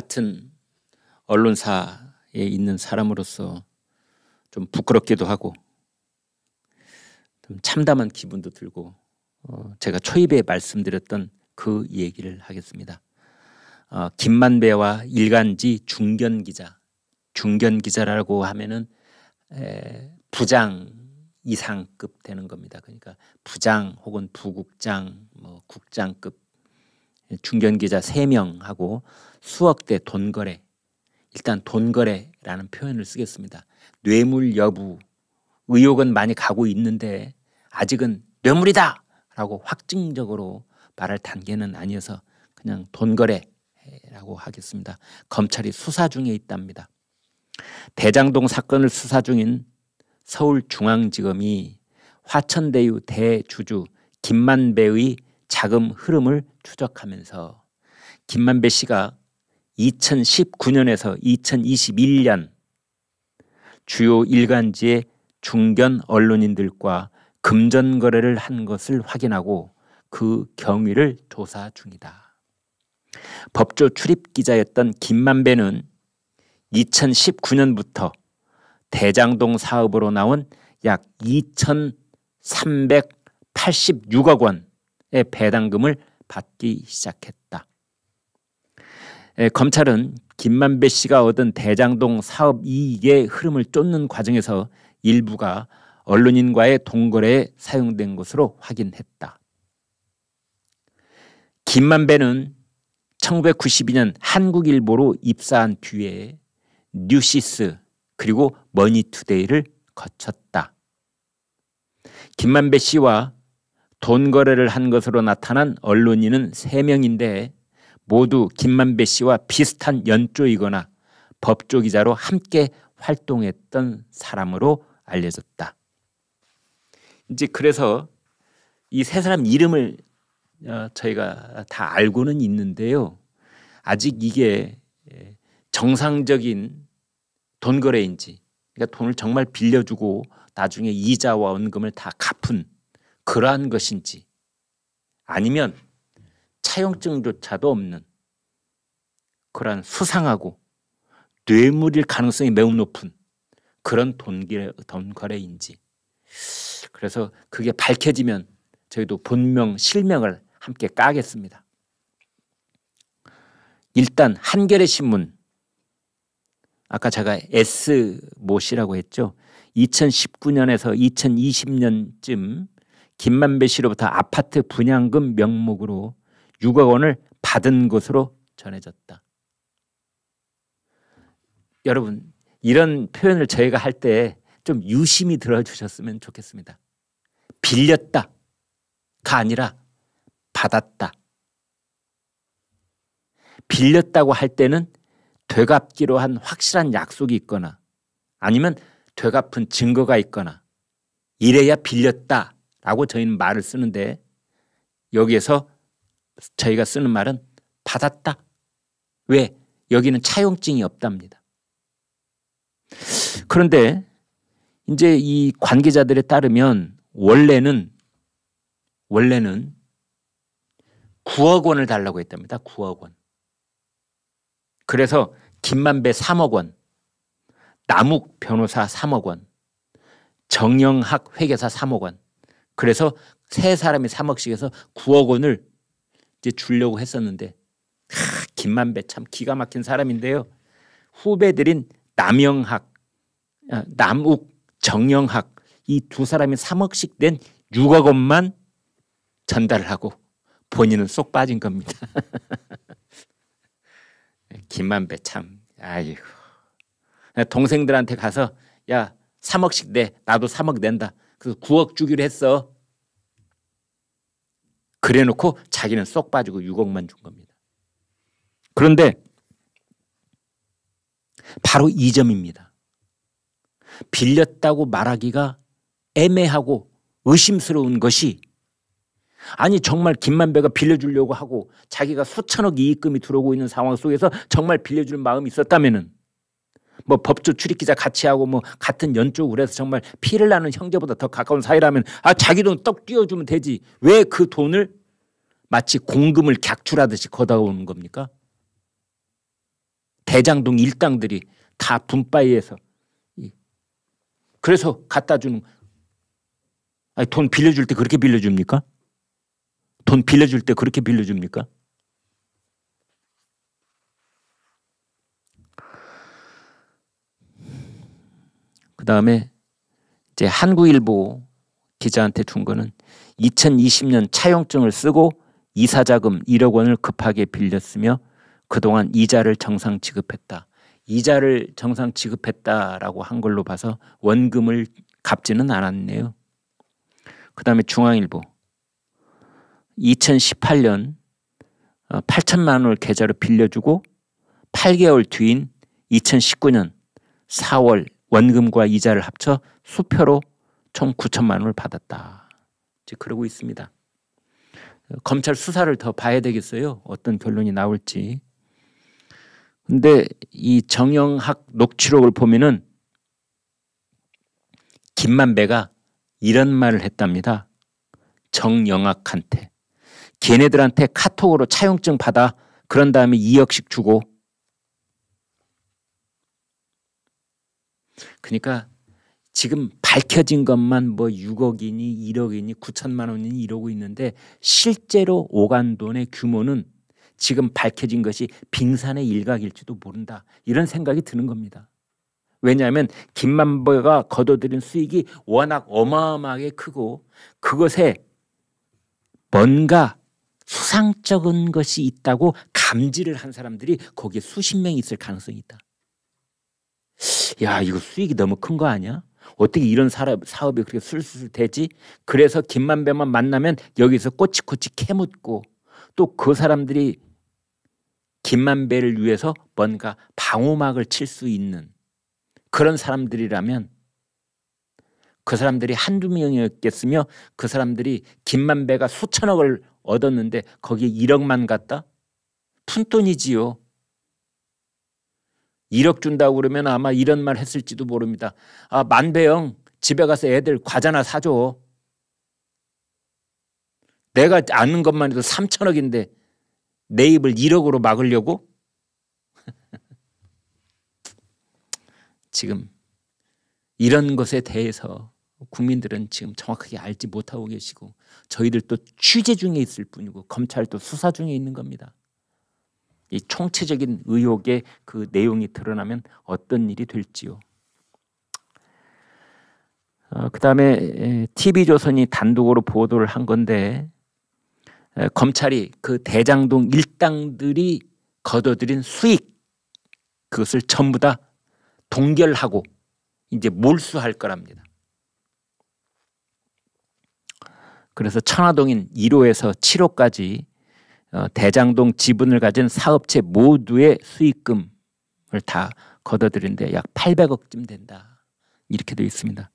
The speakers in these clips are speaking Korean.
같은 언론사에 있는 사람으로서 좀 부끄럽기도 하고 좀 참담한 기분도 들고 어 제가 초입에 말씀드렸던 그 얘기를 하겠습니다. 어 김만배와 일간지 중견 기자, 중견 기자라고 하면은 부장 이상급 되는 겁니다. 그러니까 부장 혹은 부국장, 뭐 국장급 중견 기자 3명하고 수억대 돈 거래. 일단 돈 거래라는 표현을 쓰겠습니다. 뇌물 여부 의혹은 많이 가고 있는데 아직은 뇌물이다라고 확증적으로 말할 단계는 아니어서 그냥 돈 거래라고 하겠습니다. 검찰이 수사 중에 있답니다. 대장동 사건을 수사 중인 서울중앙지검이 화천대유 대주주 김만배의 자금 흐름을 추적하면서 김만배 씨가 2019년에서 2021년 주요 일간지의 중견 언론인들과 금전 거래를 한 것을 확인하고 그 경위를 조사 중이다. 법조 출입 기자였던 김만배는 2019년부터 대장동 사업으로 나온 약 2,386억 원 배당금을 받기 시작했다. 검찰은 김만배 씨가 얻은 대장동 사업 이익의 흐름을 쫓는 과정에서 일부가 언론인과의 동거래에 사용된 것으로 확인했다. 김만배는 1992년 한국일보로 입사한 뒤에 뉴시스 그리고 머니투데이를 거쳤다. 김만배 씨와 돈 거래를 한 것으로 나타난 언론인은 3명인데 모두 김만배 씨와 비슷한 연조이거나 법조기자로 함께 활동했던 사람으로 알려졌다. 이제 그래서 이 세 사람 이름을 어, 저희가 다 알고는 있는데요. 아직 이게 예, 정상적인 돈 거래인지, 그러니까 돈을 정말 빌려주고 나중에 이자와 원금을 다 갚은 그러한 것인지 아니면 차용증조차도 없는 그러한 수상하고 뇌물일 가능성이 매우 높은 그런 돈결, 돈거래인지 그래서 그게 밝혀지면 저희도 본명, 실명을 함께 까겠습니다. 일단 한겨레 신문 아까 제가 S 모 씨라고 했죠. 2019년에서 2020년쯤 김만배 씨로부터 아파트 분양금 명목으로 6억 원을 받은 것으로 전해졌다. 여러분 이런 표현을 저희가 할 때 좀 유심히 들어주셨으면 좋겠습니다. 빌렸다가 아니라 받았다. 빌렸다고 할 때는 되갚기로 한 확실한 약속이 있거나 아니면 되갚은 증거가 있거나 이래야 빌렸다 라고 저희는 말을 쓰는데 여기에서 저희가 쓰는 말은 받았다. 왜? 여기는 차용증이 없답니다. 그런데 이제 이 관계자들에 따르면 원래는 원래는 9억 원을 달라고 했답니다. 9억 원. 그래서 김만배 3억 원, 남욱 변호사 3억 원, 정영학 회계사 3억 원, 그래서 세 사람이 3억씩 해서 9억 원을 이제 주려고 했었는데 하, 김만배 참 기가 막힌 사람인데요. 후배들인 남영학, 아, 남욱, 정영학 이 두 사람이 3억씩 낸 6억 원만 전달을 하고 본인은 쏙 빠진 겁니다. 김만배 참 아이고 동생들한테 가서 야 3억씩 내 나도 3억 낸다 그 9억 주기로 했어. 그래 놓고 자기는 쏙 빠지고 6억만 준 겁니다. 그런데 바로 이 점입니다. 빌렸다고 말하기가 애매하고 의심스러운 것이 아니 정말 김만배가 빌려주려고 하고 자기가 수천억 이익금이 들어오고 있는 상황 속에서 정말 빌려줄 마음이 있었다면은 뭐 법조 출입기자 같이 하고 뭐 같은 연쪽 으로해서 정말 피를 나는 형제보다 더 가까운 사이라면 아 자기 돈 떡 띄워주면 되지 왜 그 돈을 마치 공금을 객출하듯이 걷어오는 겁니까? 대장동 일당들이 다 분바이에서 그래서 갖다 주는 아니 돈 빌려줄 때 그렇게 빌려줍니까? 돈 빌려줄 때 그렇게 빌려줍니까? 그다음에 이제 한국일보 기자한테 준 거는 2020년 차용증을 쓰고 이사 자금 1억 원을 급하게 빌렸으며 그동안 이자를 정상 지급했다. 이자를 정상 지급했다라고 한 걸로 봐서 원금을 갚지는 않았네요. 그다음에 중앙일보 2018년 8천만 어, 원을 계좌로 빌려주고 8개월 뒤인 2019년 4월 원금과 이자를 합쳐 수표로 총 9천만 원을 받았다. 이제 그러고 있습니다. 검찰 수사를 더 봐야 되겠어요. 어떤 결론이 나올지. 근데 이 정영학 녹취록을 보면은 김만배가 이런 말을 했답니다. 정영학한테 걔네들한테 카톡으로 차용증 받아 그런 다음에 2억씩 주고 그러니까 지금 밝혀진 것만 뭐 6억이니 1억이니 9천만 원이니 이러고 있는데 실제로 오간 돈의 규모는 지금 밝혀진 것이 빙산의 일각일지도 모른다. 이런 생각이 드는 겁니다. 왜냐하면 김만보가 거둬들인 수익이 워낙 어마어마하게 크고 그것에 뭔가 수상적인 것이 있다고 감지를 한 사람들이 거기에 수십 명이 있을 가능성이 있다. 야 이거 수익이 너무 큰 거 아니야? 어떻게 이런 사업, 사업이 그렇게 술술 되지? 그래서 김만배만 만나면 여기서 꼬치꼬치 캐묻고 또 그 사람들이 김만배를 위해서 뭔가 방호막을 칠 수 있는 그런 사람들이라면 그 사람들이 한두 명이었겠으며 그 사람들이 김만배가 수천억을 얻었는데 거기에 1억만 갔다? 푼돈이지요. 1억 준다고 그러면 아마 이런 말 했을지도 모릅니다. 아, 만배영 집에 가서 애들 과자나 사줘. 내가 아는 것만 해도 3천억인데 내 입을 1억으로 막으려고? 지금 이런 것에 대해서 국민들은 지금 정확하게 알지 못하고 계시고 저희들도 취재 중에 있을 뿐이고 검찰도 수사 중에 있는 겁니다. 이 총체적인 의혹의 그 내용이 드러나면 어떤 일이 될지요. 어, 그 다음에 TV조선이 단독으로 보도를 한 건데 에, 검찰이 그 대장동 일당들이 거둬들인 수익 그것을 전부 다 동결하고 이제 몰수할 거랍니다. 그래서 천화동인 1호에서 7호까지 어, 대장동 지분을 가진 사업체 모두의 수익금을 다 걷어들인데 약 800억쯤 된다. 이렇게 되어 있습니다.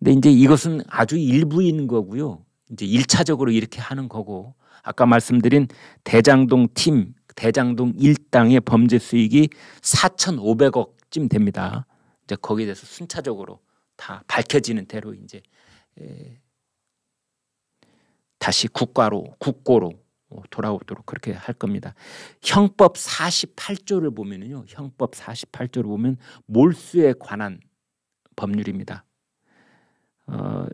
근데 이제 이것은 아주 일부인 거고요. 이제 1차적으로 이렇게 하는 거고 아까 말씀드린 대장동 팀, 대장동 일당의 범죄 수익이 4,500억쯤 됩니다. 이제 거기에 대해서 순차적으로 다 밝혀지는 대로 이제 에, 다시 국가로 국고로 어, 돌아오도록 그렇게 할 겁니다. 형법 48조를 보면요. 형법 48조를 보면 몰수에 관한 법률입니다. 어,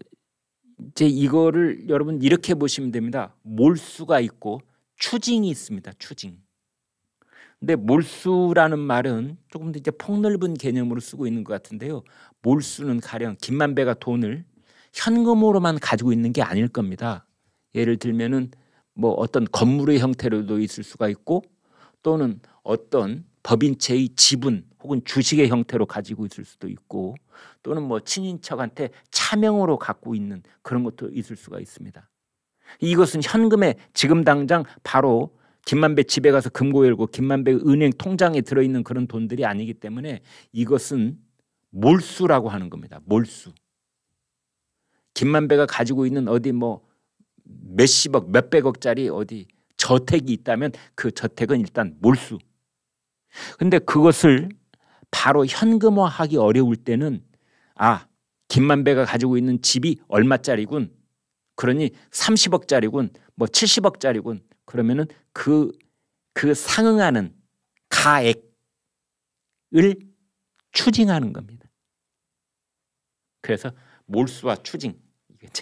이제 이거를 여러분 이렇게 보시면 됩니다. 몰수가 있고 추징이 있습니다. 추징. 근데 몰수라는 말은 조금 더 이제 폭넓은 개념으로 쓰고 있는 것 같은데요. 몰수는 가령 김만배가 돈을 현금으로만 가지고 있는 게 아닐 겁니다. 예를 들면은 뭐 어떤 건물의 형태로도 있을 수가 있고 또는 어떤 법인체의 지분 혹은 주식의 형태로 가지고 있을 수도 있고 또는 뭐 친인척한테 차명으로 갖고 있는 그런 것도 있을 수가 있습니다. 이것은 현금에 지금 당장 바로 김만배 집에 가서 금고 열고 김만배 은행 통장에 들어있는 그런 돈들이 아니기 때문에 이것은 몰수라고 하는 겁니다. 몰수. 김만배가 가지고 있는 어디 뭐 몇십억 몇백억짜리 어디 저택이 있다면 그 저택은 일단 몰수. 근데 그것을 바로 현금화하기 어려울 때는 아 김만배가 가지고 있는 집이 얼마짜리군. 그러니 30억짜리군. 뭐 70억짜리군. 그러면은 그그 그 상응하는 가액을 추징하는 겁니다. 그래서 몰수와 추징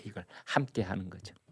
이걸 함께 하는 거죠.